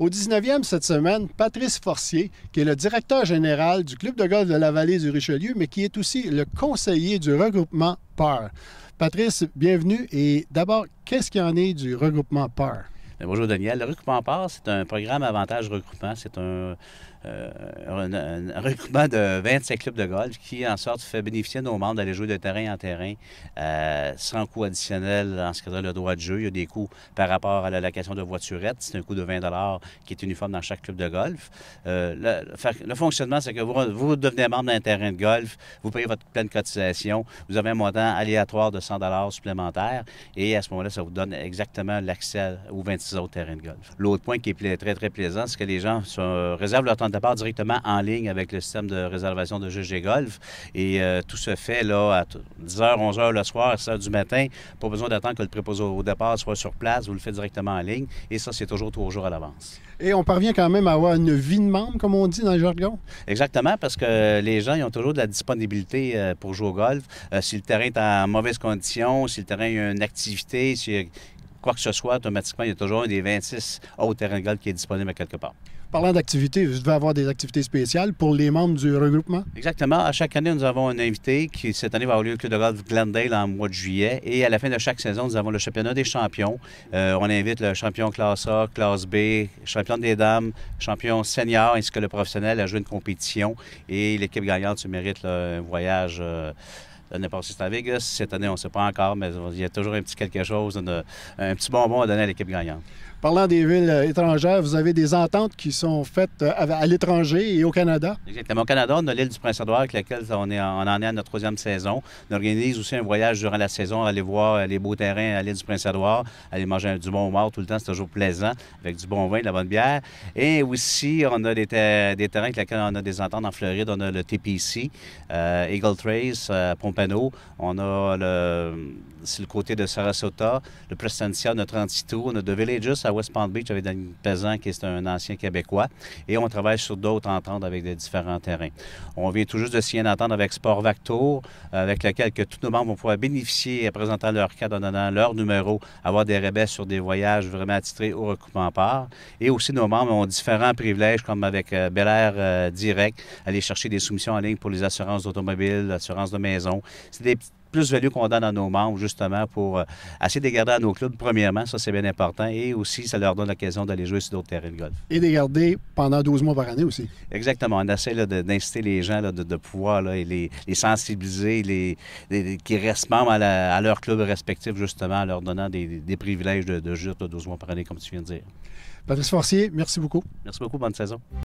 Au 19e cette semaine, Patrice Forcier, qui est le directeur général du club de golf de la vallée du Richelieu, mais qui est aussi le conseiller du regroupement PAR. Patrice, bienvenue. Et d'abord, qu'est-ce qu'il y en est du regroupement PAR? Euh, bonjour Daniel. Le recoupement part, c'est un programme avantage recrutement. C'est un, euh, de 25 clubs de golf qui, en sorte, fait bénéficier nos membres d'aller jouer de terrain en terrain euh, sans coût additionnel en ce qui concerne le droit de jeu. Il y a des coûts par rapport à la location de voiturettes. C'est un coût de 20 qui est uniforme dans chaque club de golf. Euh, le, fonctionnement, c'est que vous, devenez membre d'un terrain de golf, vous payez votre pleine cotisation, vous avez un montant aléatoire de 100 supplémentaire et à ce moment-là, ça vous donne exactement l'accès aux 25 de golf. L'autre point qui est très, très plaisant, c'est que les gens se euh, réservent leur temps de départ directement en ligne avec le système de réservation de GG Golf. Et euh, tout se fait là à 10h, 11h le soir, 6h du matin. Pas besoin d'attendre que le préposé au départ soit sur place. Vous le faites directement en ligne. Et ça, c'est toujours trois jours à l'avance. Et on parvient quand même à avoir une vie de membre, comme on dit dans le jargon. Exactement, parce que les gens, ils ont toujours de la disponibilité euh, pour jouer au golf. si le terrain est en mauvaise condition, si le terrain a une activité, si quoi que ce soit, automatiquement, il y a toujours un des 26 hauts terrains de golf qui est disponible à quelque part. Parlant d'activités, vous devez avoir des activités spéciales pour les membres du regroupement? Exactement. À chaque année, nous avons un invité qui, cette année, va avoir lieu au Club de golf Glendale en mois de juillet. Et à la fin de chaque saison, nous avons le championnat des champions. Euh, on invite le champion classe A, classe B, champion des dames, champion senior, ainsi que le professionnel à jouer une compétition. Et l'équipe gagnante, se mérite le un voyage. Euh, L'année passée, c'était à Vegas. Cette année, on ne sait pas encore, mais il y a toujours un petit quelque chose, un petit bonbon à donner à l'équipe gagnante. Parlant des villes euh, étrangères, vous avez des ententes qui sont faites euh, à l'étranger et au Canada. Exactement. Au Canada, on a l'île du Prince-Édouard avec laquelle on, est en, on en est à notre troisième saison. On organise aussi un voyage durant la saison, aller voir euh, les beaux terrains à l'île du Prince-Édouard, aller manger du bon mort tout le temps, c'est toujours plaisant, avec du bon vin, de la bonne bière. Et aussi, on a des, terrains avec lesquels on a des ententes en Floride. On a le TPC, Eagle Trace, Pompano. On a le, le côté de Sarasota, le Prestancia, notre Antito, on a de Villages à West Palm Beach avec Daniel Pesan, qui est un ancien Québécois. Et on travaille sur d'autres ententes avec des différents terrains. On vient tout juste de signer une entente avec Sport Vactour, euh, avec laquelle que tous nos membres vont pouvoir bénéficier, présentant leur cadre, en donnant leur numéro, avoir des rabais sur des voyages vraiment attitrés au recoupement part. Et aussi, nos membres ont différents privilèges, comme avec euh, Bel Air euh, Direct, aller chercher des soumissions en ligne pour les assurances automobiles, l'assurance de maison. C'est des petites plus-value qu'on donne à nos membres, justement, pour euh, essayer de garder à nos clubs, premièrement, ça c'est bien important, et aussi ça leur donne l'occasion d'aller jouer sur d'autres terrains de golf. Et de garder pendant 12 mois par année aussi. Exactement. On essaie d'inciter les gens de, pouvoir et les, sensibiliser, les, qui restent membres à, leurs clubs leur club respectif, justement, en leur donnant des, privilèges de, de juste 12 mois par année, comme tu viens de dire. Patrice Forcier, merci beaucoup. Merci beaucoup. Bonne saison.